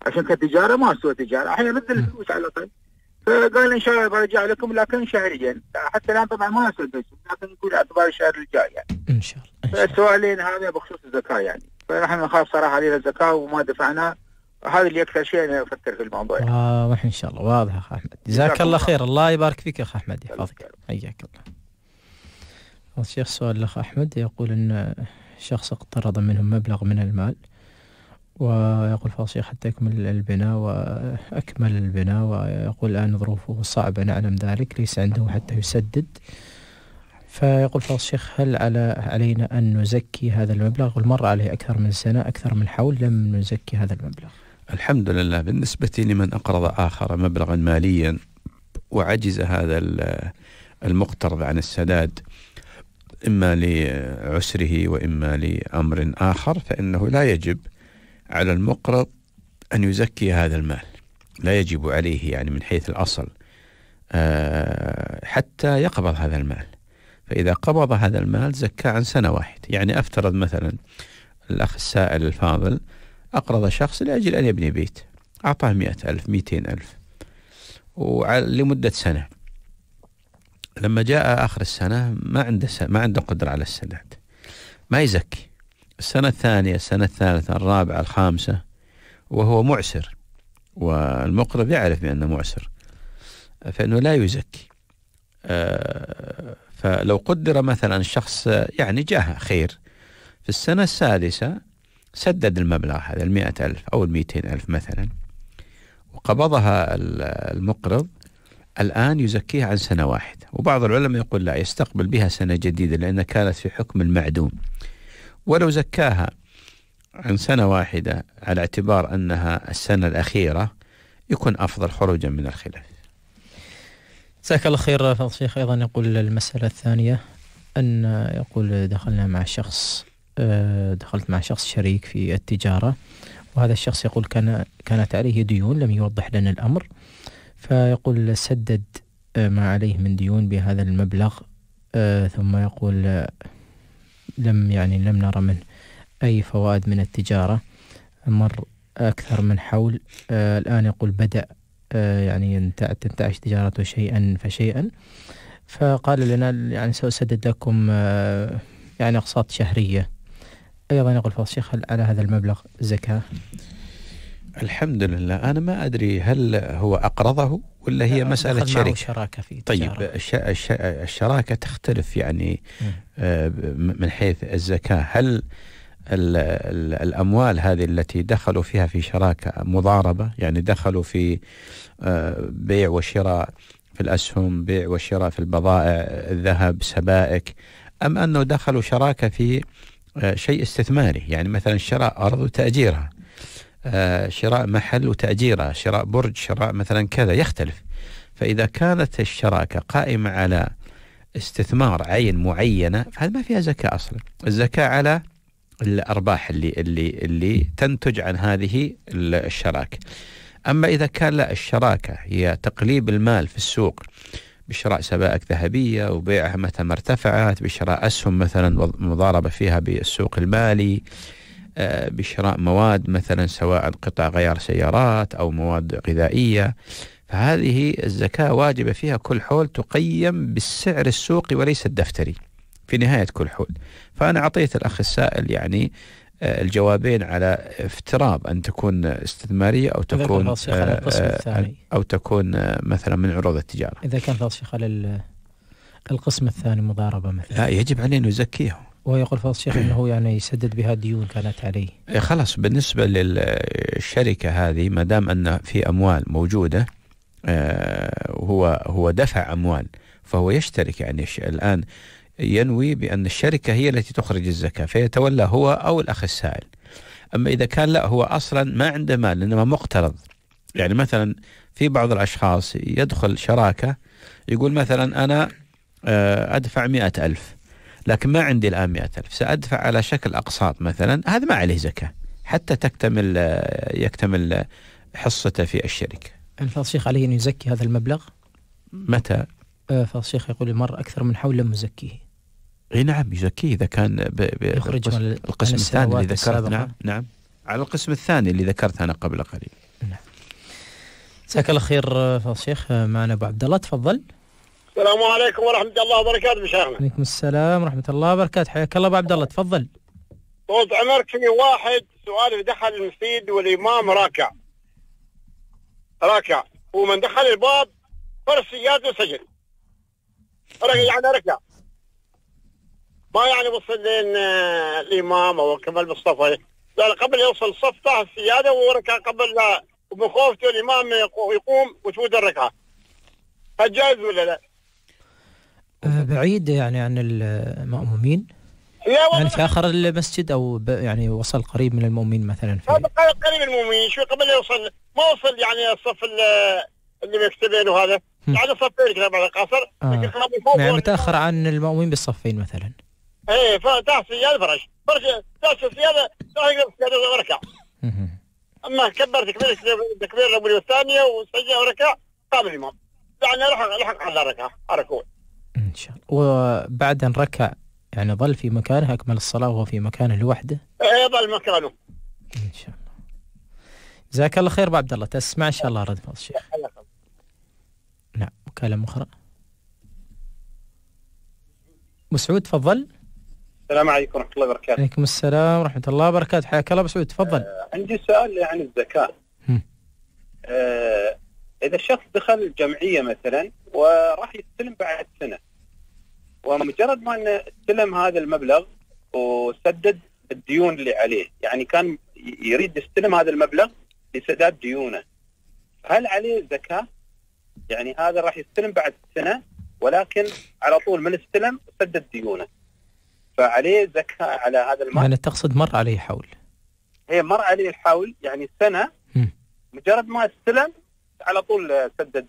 عشان كتجاره ما سوى تجاره احنا رد الفلوس على الاقل فقال ان شاء الله برجع لكم لكن شهريا حتى الان طبعا ما اسوي لكن يقول اعتبار الشهر الجاي يعني ان شاء الله فالسؤالين هذا بخصوص الزكاه يعني فنحن نخاف صراحه علينا الزكاه وما دفعناها هذا اللي اكثر شيء انا افكر في الموضوع واضح ان شاء الله واضح اخ احمد جزاك الله خير الله يبارك فيك يا اخ احمد يحفظك حياك الله الشيخ سؤال الأخ أحمد يقول أن شخص اقترض منهم مبلغ من المال ويقول فالشيخ حتى يكمل البناء وأكمل البناء ويقول الآن ظروفه صعبة نعلم ذلك ليس عنده حتى يسدد فيقول فاضل هل على علينا أن نزكي هذا المبلغ والمر عليه أكثر من سنة أكثر من حول لم نزكي هذا المبلغ الحمد لله بالنسبة لمن أقرض آخر مبلغا ماليا وعجز هذا المقترض عن السداد إما لعسره وإما لأمر آخر فإنه لا يجب على المقرض أن يزكي هذا المال لا يجب عليه يعني من حيث الأصل آه، حتى يقبض هذا المال فإذا قبض هذا المال زكاه عن سنة واحدة يعني أفترض مثلا الأخ السائل الفاضل أقرض شخص لأجل أن يبني بيت أعطاه مئة ألف مئتين ألف لمدة سنة لما جاء آخر السنة ما عنده ما عنده قدرة على السداد ما يزكي السنة الثانية السنة الثالثة الرابعة الخامسة وهو معسر والمقرض يعرف بأنه معسر فإنه لا يزكي آه، فلو قدر مثلا الشخص يعني جاه خير في السنة السادسة سدد المبلغ هذا المئة ألف أو المئتين ألف مثلا وقبضها المقرض الآن يزكيها عن سنة واحدة وبعض العلماء يقول لا يستقبل بها سنة جديدة لأنها كانت في حكم المعدوم ولو زكاها عن سنة واحدة على اعتبار أنها السنة الأخيرة يكون أفضل خروجا من الخلاف جزاك الله خير فضل الشيخ أيضا يقول المسألة الثانية أن يقول دخلنا مع شخص آه، دخلت مع شخص شريك في التجارة وهذا الشخص يقول كان كانت عليه ديون لم يوضح لنا الأمر فيقول سدد آه، ما عليه من ديون بهذا المبلغ آه، ثم يقول لم يعني لم نرى منه أي فوائد من التجارة مر أكثر من حول الآن يقول بدأ يعني تنتعش تجارته شيئا فشيئا فقال لنا يعني سأسدد لكم يعني أقساط شهرية أيضا يقول الشيخ هل على هذا المبلغ زكاة؟ الحمد لله أنا ما أدري هل هو أقرضه ولا هي مسألة شركة شراكة في طيب الشراكة تختلف يعني آه، من حيث الزكاة هل ال ال الأموال هذه التي دخلوا فيها في شراكة مضاربة يعني دخلوا في آه، بيع وشراء في الأسهم بيع وشراء في البضائع الذهب سبائك أم أنه دخلوا شراكة في آه، شيء استثماري يعني مثلا شراء أرض وتأجيرها آه، شراء محل وتأجيرها شراء برج شراء مثلا كذا يختلف فإذا كانت الشراكة قائمة على استثمار عين معينة فهذا ما فيها زكاة أصلا الزكاة على الأرباح اللي اللي اللي تنتج عن هذه الشراكة أما إذا كان لا الشراكة هي تقليب المال في السوق بشراء سبائك ذهبية وبيعها متى ما ارتفعت بشراء أسهم مثلا مضاربة فيها بالسوق المالي آه، بشراء مواد مثلا سواء قطع غيار سيارات أو مواد غذائية فهذه الزكاة واجبة فيها كل حول تقيم بالسعر السوقي وليس الدفتري في نهاية كل حول فأنا أعطيت الأخ السائل يعني الجوابين على افتراض ان تكون استثماريه او تكون آه، آه، او تكون آه، مثلا من عروض التجاره. اذا كان فاصل على القسم الثاني مضاربه مثلا. لا يجب عليه ان يزكيه. ويقول فاضل شيخ الشيخ انه (clears throat) يعني يسدد بها ديون كانت عليه. إيه، خلاص بالنسبه للشركه هذه ما دام ان في اموال موجوده هو هو دفع اموال فهو يشترك يعني الان ينوي بأن الشركة هي التي تخرج الزكاة فيتولى هو أو الأخ السائل أما إذا كان لا هو أصلا ما عنده مال إنما مقترض يعني مثلا في بعض الأشخاص يدخل شراكة يقول مثلا أنا آه، أدفع مئة ألف لكن ما عندي الآن مئة ألف سأدفع على شكل أقساط مثلا هذا ما عليه زكاة حتى تكتمل آه، يكتمل آه، حصته في الشركة هل شيخ عليه أن يزكي هذا المبلغ متى؟ فالشيخ يقول المرء أكثر من حول لم يزكيه اي نعم يزكيه اذا كان ب... ب... يخرج القسم, القسم الثاني اللي ذكرت نعم نعم على القسم الثاني اللي ذكرت انا قبل قليل نعم جزاك الله خير فضل الشيخ معنا ابو عبد الله تفضل السلام عليكم ورحمه الله وبركاته مشايخنا وعليكم السلام ورحمه الله وبركاته حياك الله ابو عبد الله تفضل طول عمرك في واحد سؤال دخل المسجد والامام راكع راكع ومن دخل الباب فرس سجاده سجن يعني ركع ما يعني وصل لين الامام او كمال مصطفى لا قبل يوصل صف تحت السياده وركع قبل لا وبخوفته الامام يقوم وتفوت الركعه هل جائز ولا لا؟ أه، بعيد يعني عن المأمومين يعني في اخر المسجد او يعني وصل قريب من المؤمنين مثلا في قريب من المؤمنين شوي قبل يوصل ما وصل يعني الصف اللي مكتبين وهذا يعني صفين كذا بعد القصر آه. يعني متاخر عن المؤمنين بالصفين مثلا ايه فتحت السياره فرش فرش تحت السياره راح يقلب السياره وركع اما كبر تكبير تكبير الاولى والثانيه وسجل وركع قام الامام يعني لحق لحق على الركعه الركوع ان شاء الله وبعد ان ركع يعني ظل في مكانه اكمل الصلاه وهو في مكانه لوحده؟ ايه ظل مكانه ان شاء الله جزاك الله خير ابو عبد الله تسمع ان شاء الله رد فضل الشيخ نعم مكالمه اخرى مسعود تفضل السلام عليكم ورحمه الله وبركاته. عليكم السلام ورحمه الله وبركاته، حياك الله ابو سعود تفضل. آه عندي سؤال عن يعني الزكاه. آه اذا الشخص دخل الجمعيه مثلا وراح يستلم بعد سنه ومجرد ما انه استلم هذا المبلغ وسدد الديون اللي عليه، يعني كان يريد يستلم هذا المبلغ لسداد ديونه. هل عليه زكاه؟ يعني هذا راح يستلم بعد سنه ولكن على طول من استلم سدد ديونه. فعليه زكاة على هذا المال يعني تقصد مر عليه حول هي مر عليه الحول يعني سنة مجرد ما استلم على طول سدد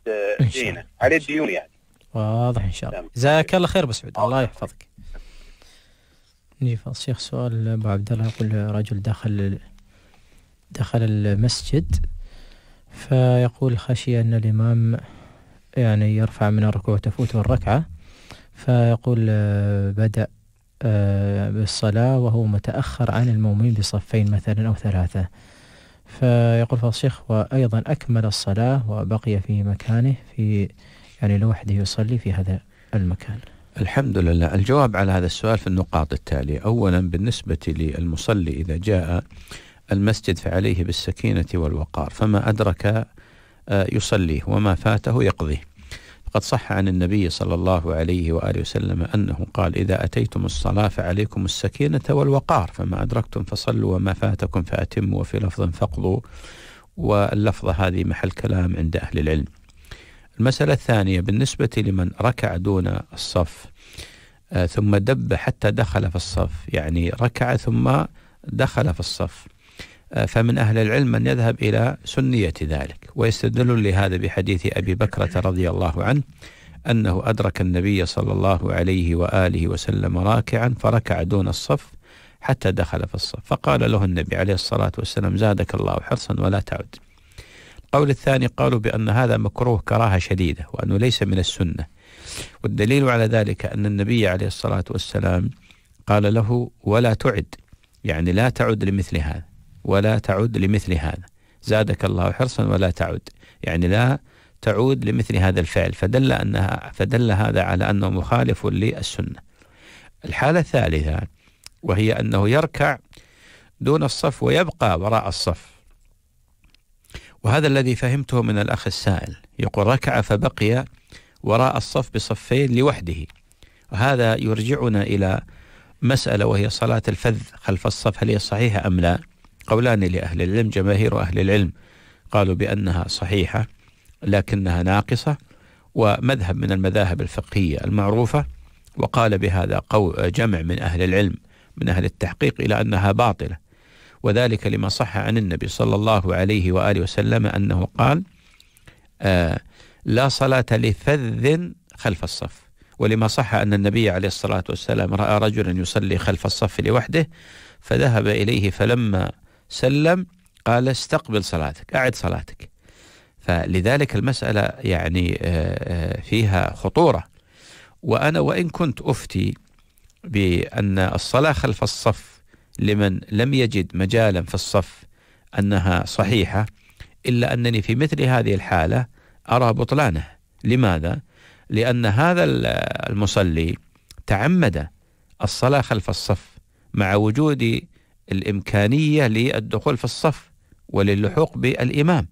دينه عليه ديون يعني واضح ان شاء الله نعم. جزاك الله خير ابو سعود الله يحفظك نيفاس شيخ سؤال ابو عبد الله يقول رجل دخل دخل المسجد فيقول خشي ان الامام يعني يرفع من الركوع تفوته الركعه فيقول آه، بدا آه، بالصلاة وهو متأخر عن المؤمنين بصفين مثلا أو ثلاثة فيقول فالشيخ وأيضا أكمل الصلاة وبقي في مكانه في يعني لوحده يصلي في هذا المكان الحمد لله الجواب على هذا السؤال في النقاط التالية أولا بالنسبة للمصلي إذا جاء المسجد فعليه بالسكينة والوقار فما أدرك آه، يصليه وما فاته يقضيه وقد صح عن النبي صلى الله عليه وآله وسلم أنه قال إذا أتيتم الصلاة فعليكم السكينة والوقار فما أدركتم فصلوا وما فاتكم فأتموا وفي لفظ فقضوا واللفظة هذه محل كلام عند أهل العلم المسألة الثانية بالنسبة لمن ركع دون الصف آه، ثم دب حتى دخل في الصف يعني ركع ثم دخل في الصف آه، فمن أهل العلم من يذهب إلى سنية ذلك ويستدل لهذا بحديث أبي بكرة رضي الله عنه أنه أدرك النبي صلى الله عليه وآله وسلم راكعا فركع دون الصف حتى دخل في الصف فقال له النبي عليه الصلاة والسلام زادك الله حرصا ولا تعد القول الثاني قالوا بأن هذا مكروه كراهة شديدة وأنه ليس من السنة والدليل على ذلك أن النبي عليه الصلاة والسلام قال له ولا تعد يعني لا تعد لمثل هذا ولا تعد لمثل هذا زادك الله حرصا ولا تعد يعني لا تعود لمثل هذا الفعل فدل أنها فدل هذا على أنه مخالف للسنة الحالة الثالثة وهي أنه يركع دون الصف ويبقى وراء الصف وهذا الذي فهمته من الأخ السائل يقول ركع فبقي وراء الصف بصفين لوحده وهذا يرجعنا إلى مسألة وهي صلاة الفذ خلف الصف هل هي صحيحة أم لا؟ قولان لأهل العلم جماهير أهل العلم قالوا بأنها صحيحة لكنها ناقصة ومذهب من المذاهب الفقهية المعروفة وقال بهذا جمع من أهل العلم من أهل التحقيق إلى أنها باطلة وذلك لما صح عن النبي صلى الله عليه وآله وسلم أنه قال آه لا صلاة لفذ خلف الصف ولما صح أن النبي عليه الصلاة والسلام رأى رجلا يصلي خلف الصف لوحده فذهب إليه فلما سلم قال استقبل صلاتك أعد صلاتك فلذلك المسألة يعني آه، آه، فيها خطورة وأنا وإن كنت أفتي بأن الصلاة خلف الصف لمن لم يجد مجالا في الصف أنها صحيحة إلا أنني في مثل هذه الحالة أرى بطلانه لماذا؟ لأن هذا المصلي تعمد الصلاة خلف الصف مع وجود الإمكانية للدخول في الصف وللحوق بالإمام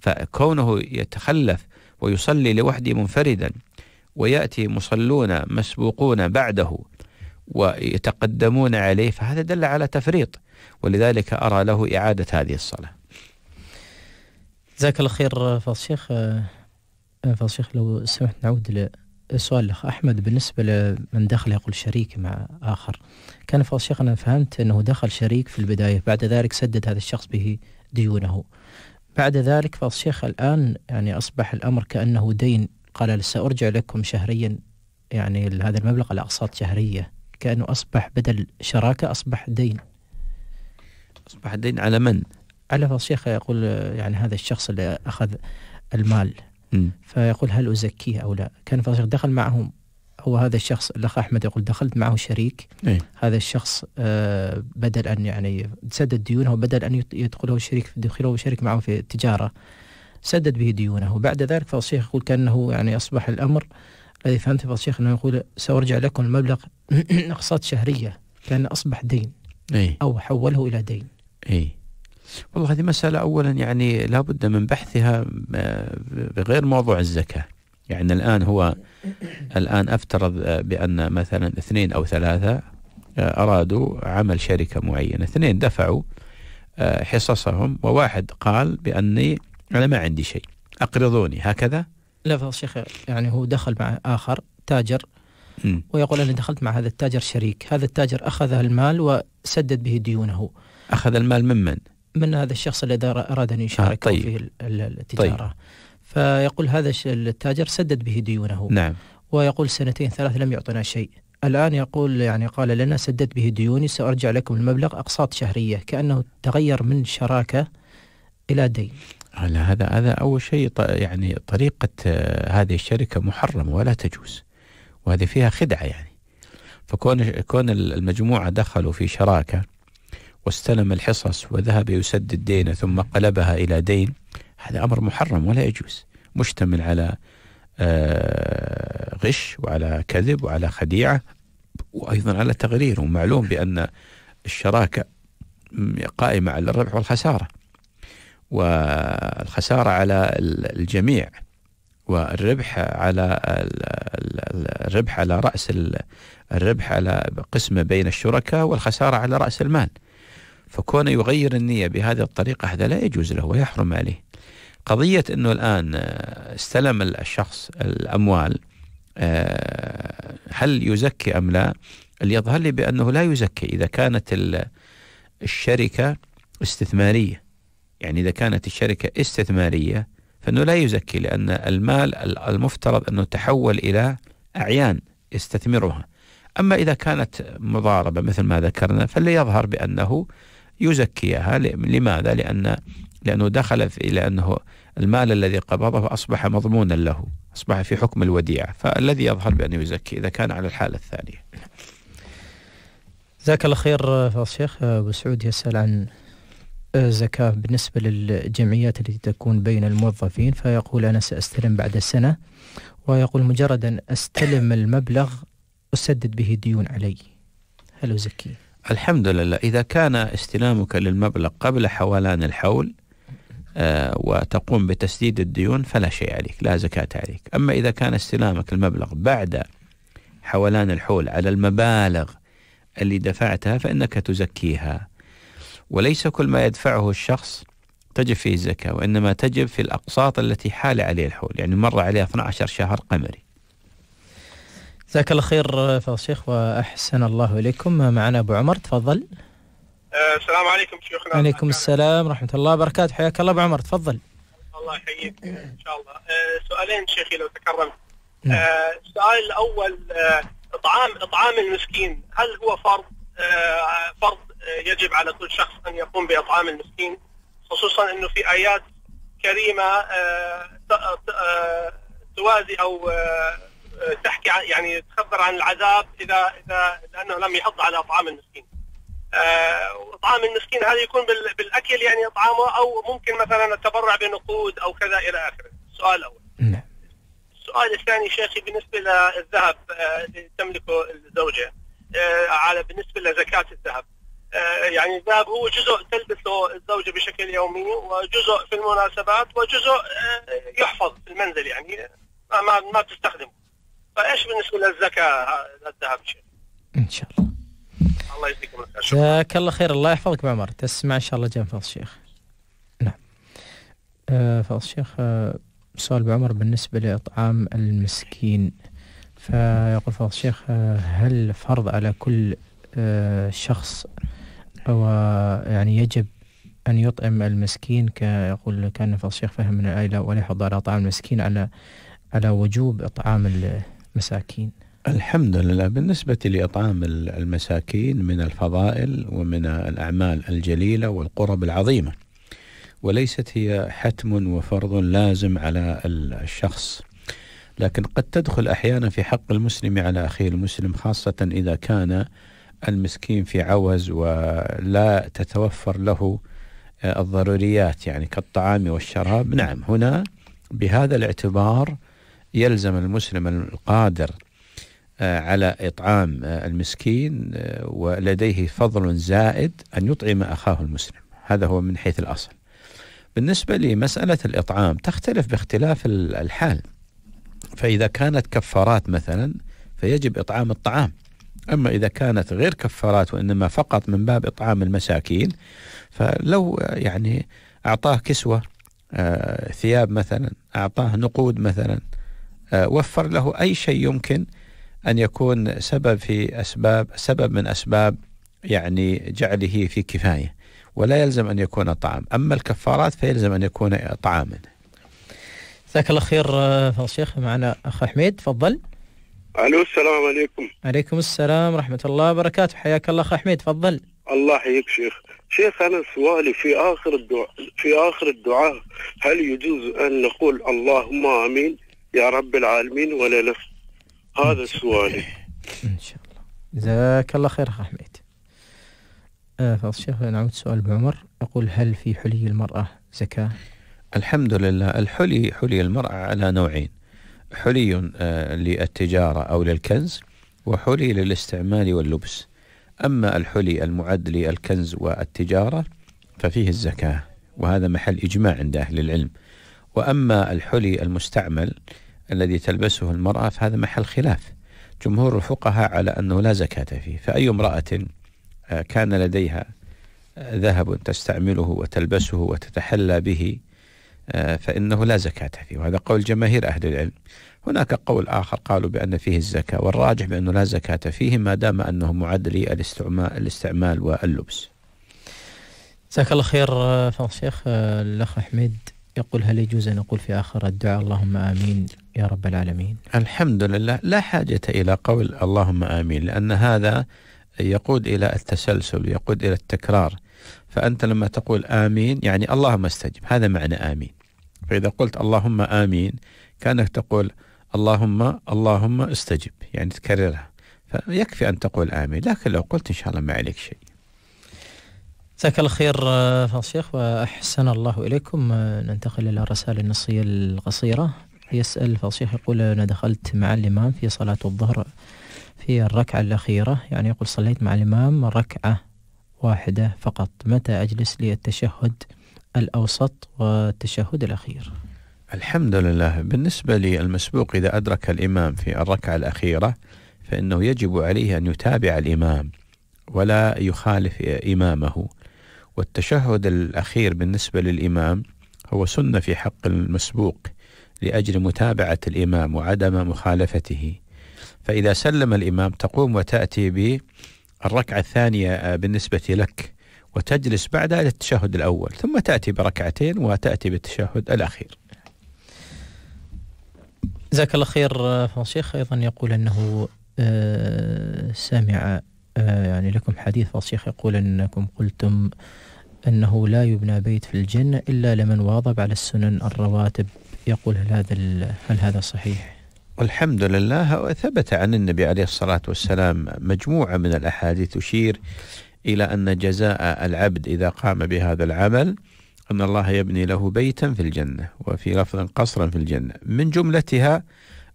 فكونه يتخلف ويصلي لوحده منفردا ويأتي مصلون مسبوقون بعده ويتقدمون عليه فهذا دل على تفريط ولذلك أرى له إعادة هذه الصلاة جزاك الله خير فاضل الشيخ آه، فاضل الشيخ لو سمحت نعود سؤال لك احمد بالنسبه لمن دخل يقول شريك مع اخر كان فضل الشيخ انا فهمت انه دخل شريك في البدايه بعد ذلك سدد هذا الشخص به ديونه بعد ذلك فضل الشيخ الان يعني اصبح الامر كانه دين قال سارجع لكم شهريا يعني هذا المبلغ على اقساط شهريه كانه اصبح بدل شراكه اصبح دين اصبح دين على من؟ على فضل الشيخ يقول يعني هذا الشخص اللي اخذ المال فيقول هل أزكيه أو لا كان الفراشيخ دخل معهم هو هذا الشخص الأخ أحمد يقول دخلت معه شريك أي. هذا الشخص آه بدل أن يعني سدد ديونه بدل أن يدخله شريك دخله شريك معه في التجارة سدد به ديونه وبعد ذلك فالشيخ يقول كأنه يعني أصبح الأمر الذي فهمته فالشيخ أنه يقول سأرجع لكم المبلغ (coughs) أقساط شهرية كان أصبح دين أي. أو حوله إلى دين أي. والله هذه مسألة أولا يعني لابد من بحثها آه، بغير موضوع الزكاة يعني الآن هو الآن أفترض آه، بأن مثلا اثنين أو ثلاثة آه، أرادوا عمل شركة معينة اثنين دفعوا حصصهم وواحد قال بأني أنا ما عندي شيء أقرضوني هكذا لا شيخ يعني هو دخل مع آخر تاجر ويقول أنا دخلت مع هذا التاجر شريك هذا التاجر أخذ المال وسدد به ديونه أخذ المال ممن؟ من هذا الشخص الذي أراد أن يشارك طيب. في طيب. التجارة طيب. فيقول هذا التاجر سدد به ديونه نعم ويقول سنتين ثلاث لم يعطنا شيء الآن يقول يعني قال لنا سددت به ديوني سأرجع لكم المبلغ أقساط شهرية كأنه تغير من شراكة إلى دين على هذا هذا أول شيء يعني طريقة آه، هذه الشركة محرمة ولا تجوز وهذه فيها خدعة يعني فكون كون المجموعة دخلوا في شراكة واستلم الحصص وذهب يسدد دينه ثم قلبها إلى دين هذا أمر محرم ولا يجوز مشتمل على آه، غش وعلى كذب وعلى خديعة وأيضا على تغرير ومعلوم بأن الشراكة قائمة على الربح والخسارة والخسارة على الجميع والربح على الربح على رأس الربح على قسمة بين الشركاء والخسارة على رأس المال فكونه يغير النية بهذه الطريقة هذا لا يجوز له ويحرم عليه قضية أنه الآن آه، استلم الشخص الأموال آه، هل يزكي أم لا اللي يظهر لي بأنه لا يزكي إذا كانت الشركة استثمارية يعني إذا كانت الشركة استثمارية فإنه لا يزكي لأن المال المفترض أنه تحول إلى أعيان يستثمرها أما إذا كانت مضاربة مثل ما ذكرنا فليظهر بأنه يزكيها لماذا؟ لأن لأنه دخل في لأنه المال الذي قبضه أصبح مضمونا له أصبح في حكم الوديعة فالذي يظهر بأنه يزكي إذا كان على الحالة الثانية جزاك الله خير الشيخ أبو سعود يسأل عن آه، زكاة بالنسبة للجمعيات التي تكون بين الموظفين فيقول أنا سأستلم بعد سنة ويقول مجرد أن أستلم المبلغ أسدد به ديون علي هل أزكي؟ الحمد لله إذا كان استلامك للمبلغ قبل حولان الحول آه، وتقوم بتسديد الديون فلا شيء عليك لا زكاة عليك أما إذا كان استلامك المبلغ بعد حولان الحول على المبالغ اللي دفعتها فإنك تزكيها وليس كل ما يدفعه الشخص تجب فيه الزكاة وإنما تجب في الأقساط التي حال عليه الحول يعني مر عليها 12 شهر قمري جزاك الله خير فضل الشيخ واحسن الله اليكم معنا ابو عمر تفضل آه، السلام عليكم شيخنا وعليكم السلام ورحمه الله وبركاته حياك الله ابو عمر تفضل الله يحييك ان شاء الله آه، سؤالين شيخي لو تكرمت نعم. آه، السؤال الاول اطعام اطعام المسكين هل هو فرض فرض يجب على كل شخص ان يقوم باطعام المسكين خصوصا انه في ايات كريمه توازي او تحكي يعني تخبر عن العذاب اذا اذا لانه لم يحض على طعام المسكين. اطعام آه، المسكين هذا يكون بالاكل يعني اطعامه او ممكن مثلا التبرع بنقود او كذا الى اخره، السؤال الاول. نعم. السؤال الثاني شيخي بالنسبه للذهب آه، اللي تملكه الزوجه آه، على بالنسبه لزكاه الذهب يعني الذهب هو جزء تلبسه الزوجه بشكل يومي وجزء في المناسبات وجزء يحفظ في المنزل يعني ما ما تستخدمه فايش بالنسبه للزكاه الذهب شيء. ان شاء الله. الله يجزيكم الخير جزاك الله خير الله يحفظك معمر تسمع ان شاء الله جنب فضل الشيخ. نعم. آه فضل الشيخ آه سؤال بعمر بالنسبه لاطعام المسكين فيقول فضل الشيخ آه هل فرض على كل آه شخص أو آه، يعني يجب أن يطعم المسكين كيقول كان الشيخ فهم من الآية ولا يحض على إطعام المسكين على على وجوب إطعام مساكين الحمد لله بالنسبة لإطعام المساكين من الفضائل ومن الأعمال الجليلة والقرب العظيمة وليست هي حتم وفرض لازم على الشخص لكن قد تدخل أحيانا في حق المسلم على أخيه المسلم خاصة إذا كان المسكين في عوز ولا تتوفر له آه، الضروريات يعني كالطعام والشراب نعم هنا بهذا الاعتبار يلزم المسلم القادر آه، على إطعام آه، المسكين آه، ولديه فضل زائد أن يطعم أخاه المسلم هذا هو من حيث الأصل بالنسبة لمسألة الإطعام تختلف باختلاف الحال فإذا كانت كفارات مثلا فيجب إطعام الطعام أما إذا كانت غير كفارات وإنما فقط من باب إطعام المساكين فلو يعني أعطاه كسوة ثياب مثلا أعطاه نقود مثلا آه، وفر له أي شيء يمكن أن يكون سبب في أسباب سبب من أسباب يعني جعله في كفاية ولا يلزم أن يكون طعام أما الكفارات فيلزم أن يكون طعاما جزاك الله خير آه، فضل شيخ معنا أخ حميد تفضل ألو السلام عليكم عليكم السلام ورحمة الله وبركاته حياك الله أخ حميد تفضل الله يحييك شيخ شيخ أنا سؤالي في آخر الدعاء في آخر الدعاء هل يجوز أن نقول اللهم آمين يا رب العالمين ولا لف هذا سؤالي ان شاء الله جزاك الله خير اخ حميد آه فضل الشيخ نعود سؤال بعمر يقول هل في حلي المرأة زكاة؟ الحمد لله الحلي حلي المرأة على نوعين حلي آه للتجارة أو للكنز وحلي للاستعمال واللبس أما الحلي المعد للكنز والتجارة ففيه الزكاة وهذا محل إجماع عند أهل العلم وأما الحلي المستعمل الذي تلبسه المرأة فهذا محل خلاف جمهور الفقهاء على أنه لا زكاة فيه فأي امرأة آه، كان لديها آه، ذهب تستعمله وتلبسه وتتحلى به آه، فإنه لا زكاة فيه وهذا قول جماهير أهل العلم هناك قول آخر قالوا بأن فيه الزكاة والراجح بأنه لا زكاة فيه ما دام أنه معد الاستعمال واللبس جزاك الله خير فضل الشيخ الأخ أحمد يقول هل يجوز أن أقول في آخر الدعاء اللهم آمين يا رب العالمين الحمد لله لا حاجة إلى قول اللهم آمين لأن هذا يقود إلى التسلسل يقود إلى التكرار فأنت لما تقول آمين يعني اللهم استجب هذا معنى آمين فإذا قلت اللهم آمين كأنك تقول اللهم اللهم استجب يعني تكررها فيكفي أن تقول آمين لكن لو قلت إن شاء الله ما عليك شيء جزاك الله خير آه، فضل الشيخ واحسن الله اليكم آه، ننتقل الى الرسائل النصيه القصيره يسال فضل الشيخ يقول آه، انا دخلت مع الامام في صلاه الظهر في الركعه الاخيره يعني يقول صليت مع الامام ركعه واحده فقط متى اجلس للتشهد الاوسط والتشهد الاخير الحمد لله بالنسبه للمسبوق اذا ادرك الامام في الركعه الاخيره فانه يجب عليه ان يتابع الامام ولا يخالف امامه والتشهد الأخير بالنسبة للإمام هو سنة في حق المسبوق لأجل متابعة الإمام وعدم مخالفته فإذا سلم الإمام تقوم وتأتي بالركعة الثانية آه، بالنسبة لك وتجلس بعدها للتشهد التشهد الأول ثم تأتي بركعتين وتأتي بالتشهد الأخير جزاك الله خير آه، فضل أيضا يقول أنه آه، سمع يعني لكم حديث فضل يقول أنكم قلتم أنه لا يبنى بيت في الجنة إلا لمن واظب على السنن الرواتب يقول هل هذا هل هذا صحيح؟ الحمد لله ثبت عن النبي عليه الصلاة والسلام مجموعة من الأحاديث تشير إلى أن جزاء العبد إذا قام بهذا العمل أن الله يبني له بيتا في الجنة وفي لفظ قصرا في الجنة من جملتها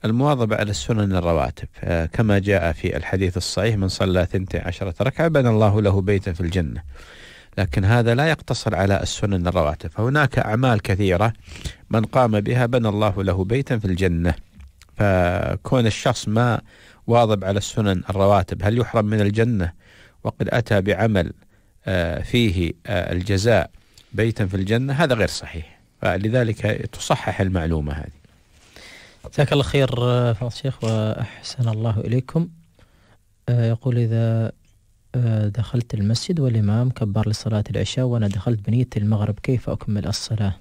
المواظبة على السنن الرواتب آه، كما جاء في الحديث الصحيح من صلى ثنتي عشرة ركعة بنى الله له بيتا في الجنة لكن هذا لا يقتصر على السنن الرواتب فهناك أعمال كثيرة من قام بها بنى الله له بيتا في الجنة فكون الشخص ما واظب على السنن الرواتب هل يحرم من الجنة وقد أتى بعمل آه، فيه آه، الجزاء بيتا في الجنة هذا غير صحيح فلذلك تصحح المعلومة هذه جزاك الله خير آه، فضل الشيخ وأحسن الله إليكم يقول إذا آه، دخلت المسجد والإمام كبر لصلاة العشاء وأنا دخلت بنية المغرب كيف أكمل الصلاة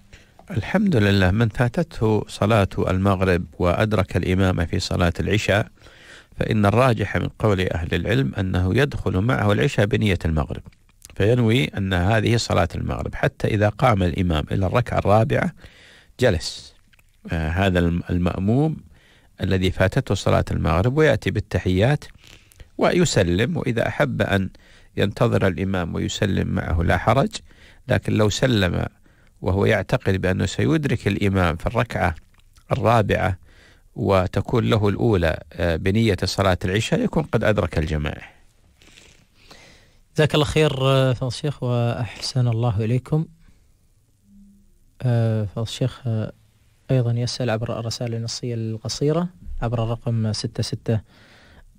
الحمد لله من فاتته صلاة المغرب وأدرك الإمام في صلاة العشاء فإن الراجح من قول أهل العلم أنه يدخل معه العشاء بنية المغرب فينوي أن هذه صلاة المغرب حتى إذا قام الإمام إلى الركعة الرابعة جلس آه هذا المأموم الذي فاتته صلاة المغرب ويأتي بالتحيات ويسلم وإذا أحب أن ينتظر الإمام ويسلم معه لا حرج لكن لو سلم وهو يعتقد بأنه سيدرك الإمام في الركعة الرابعة وتكون له الأولى آه، بنية صلاة العشاء يكون قد أدرك الجماعة جزاك الله خير آه، فضل الشيخ وأحسن الله إليكم آه، فضل الشيخ أيضا يسأل عبر الرسائل النصية القصيرة عبر الرقم 66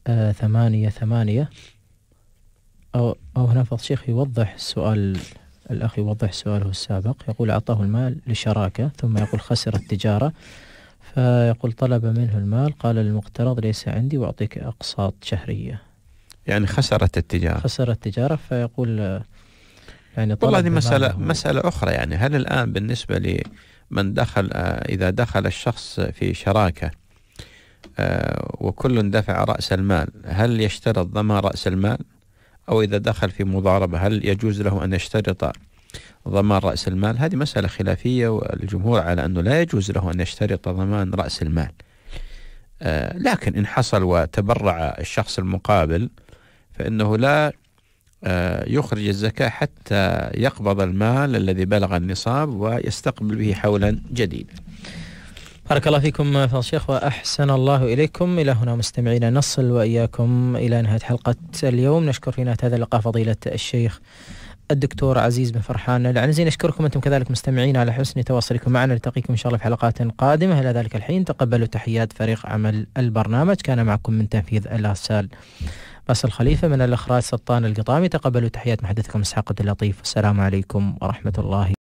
آه، ثمانية ثمانية أو, أو هنا فضل الشيخ يوضح السؤال الأخ يوضح سؤاله السابق يقول أعطاه المال لشراكة ثم يقول خسر التجارة فيقول طلب منه المال قال المقترض ليس عندي وأعطيك أقساط شهرية يعني خسرت التجارة خسرت التجارة فيقول يعني طلب والله هذه مسألة مسألة أخرى يعني هل الآن بالنسبة لمن دخل آه، إذا دخل الشخص في شراكة آه، وكل دفع رأس المال هل يشترط ضمان رأس المال أو إذا دخل في مضاربة هل يجوز له أن يشترط ضمان رأس المال هذه مسألة خلافية والجمهور على أنه لا يجوز له أن يشترط ضمان رأس المال آه، لكن إن حصل وتبرع الشخص المقابل فإنه لا آه، يخرج الزكاة حتى يقبض المال الذي بلغ النصاب ويستقبل به حولا جديدا بارك الله فيكم فضل الشيخ وأحسن الله إليكم إلى هنا مستمعينا نصل وإياكم إلى نهاية حلقة اليوم نشكر في نهاية هذا اللقاء فضيلة الشيخ الدكتور عزيز بن فرحان العنزي نشكركم أنتم كذلك مستمعين على حسن تواصلكم معنا نلتقيكم إن شاء الله في حلقات قادمة إلى ذلك الحين تقبلوا تحيات فريق عمل البرنامج كان معكم من تنفيذ الأرسال بس الخليفة من الإخراج سلطان القطامي تقبلوا تحيات محدثكم إسحاق اللطيف والسلام عليكم ورحمة الله